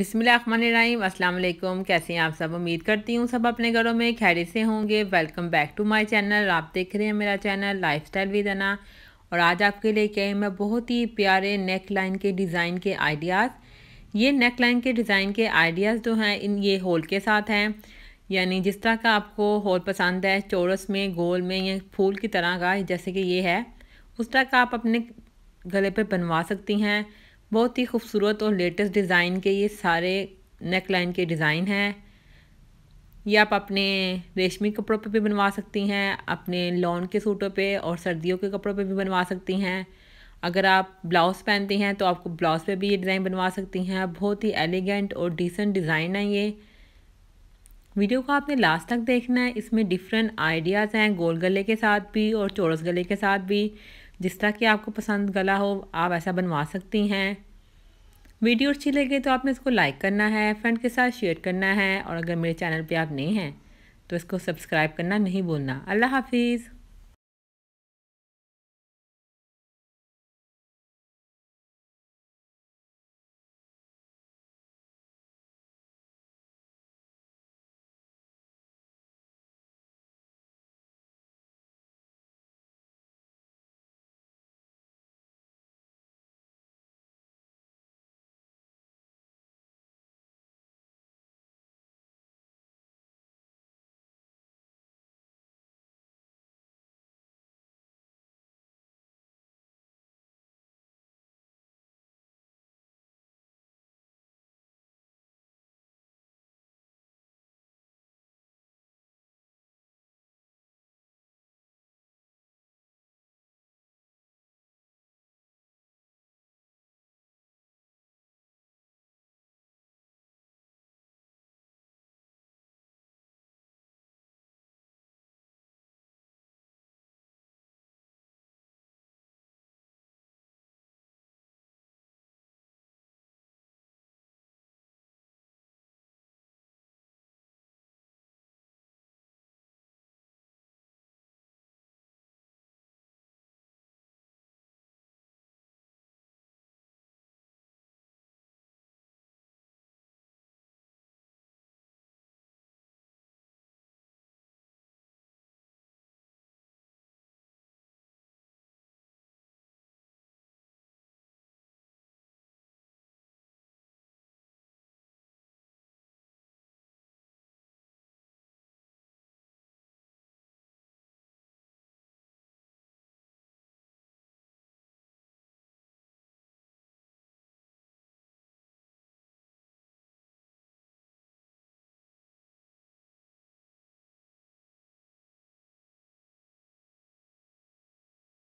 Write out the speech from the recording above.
बिसमीम वालेकुम कैसे हैं आप सब उम्मीद करती हूँ सब अपने घरों में खैरी से होंगे welcome back to my channel आप देख रहे हैं मेरा चैनल लाइफस्टाइल विद अना और आज आपके लिए क्या है मैं बहुत ही प्यारे नेक लाइन के डिज़ाइन के आइडियाज़ ये नेक लाइन के डिज़ाइन के आइडियाज़ जो हैं इन ये होल के साथ हैं यानी जिस तरह का आपको होल पसंद है चौरस में गोल में या फूल की तरह का जैसे कि ये है उस तरह का आप अपने गले पर बनवा सकती हैं बहुत ही खूबसूरत और लेटेस्ट डिज़ाइन के ये सारे नेक लाइन के डिज़ाइन हैं ये आप अपने रेशमी कपड़ों पे भी बनवा सकती हैं अपने लॉन के सूटों पे और सर्दियों के कपड़ों पे भी बनवा सकती हैं अगर आप ब्लाउज़ पहनती हैं तो आपको ब्लाउज़ पे भी ये डिज़ाइन बनवा सकती हैं बहुत ही एलिगेंट और डिसेंट डिज़ाइन है ये वीडियो को आपने लास्ट तक देखना है इसमें डिफरेंट आइडियाज़ हैं गोल गले के साथ भी और चौरस गले के साथ भी जिस तरह की आपको पसंद गला हो आप ऐसा बनवा सकती हैं वीडियो अच्छी लगे तो आपने इसको लाइक करना है फ्रेंड के साथ शेयर करना है और अगर मेरे चैनल पे आप नए हैं तो इसको सब्सक्राइब करना नहीं भूलना अल्लाह हाफिज़